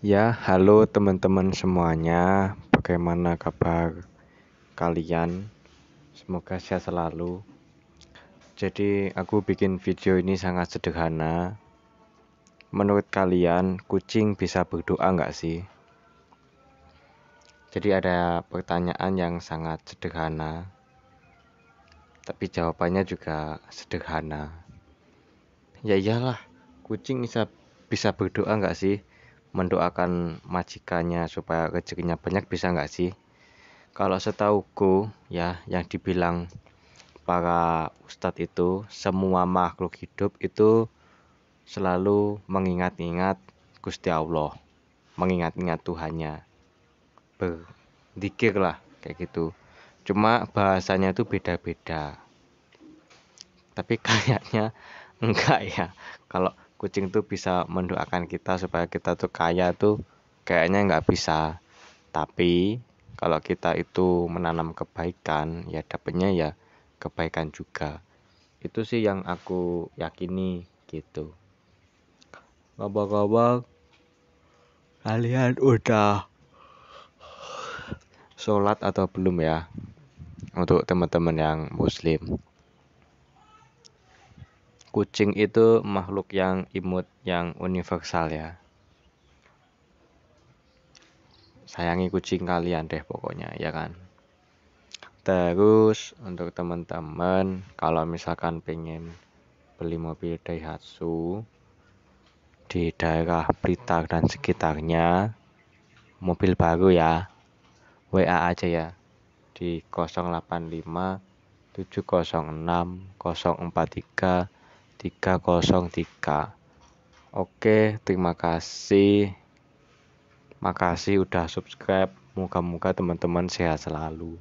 Ya, halo teman-teman semuanya. Bagaimana kabar kalian? Semoga sehat selalu. Jadi, aku bikin video ini sangat sederhana. Menurut kalian, kucing bisa berdoa nggak sih? Jadi, ada pertanyaan yang sangat sederhana, tapi jawabannya juga sederhana. Ya iyalah, kucing bisa bisa berdoa nggak sih? mendoakan majikannya supaya rezekinya banyak bisa nggak sih? Kalau setahu ku ya yang dibilang para ustadz itu semua makhluk hidup itu selalu mengingat-ingat Gusti Allah, mengingat-ingat Tuhannya. Berzikir lah kayak gitu. Cuma bahasanya itu beda-beda. Tapi kayaknya enggak ya. Kalau kucing tuh bisa mendoakan kita supaya kita tuh kaya tuh kayaknya nggak bisa tapi kalau kita itu menanam kebaikan ya dapetnya ya kebaikan juga itu sih yang aku yakini gitu ngomong-ngomong kalian udah sholat atau belum ya untuk teman-teman yang muslim kucing itu makhluk yang imut, yang universal ya. Sayangi kucing kalian deh pokoknya, ya kan? Terus untuk teman-teman kalau misalkan pengen beli mobil Daihatsu di daerah Blitar dan sekitarnya mobil baru ya WA aja ya di 085 706 043 303 oke terima kasih makasih udah subscribe moga-moga teman-teman sehat selalu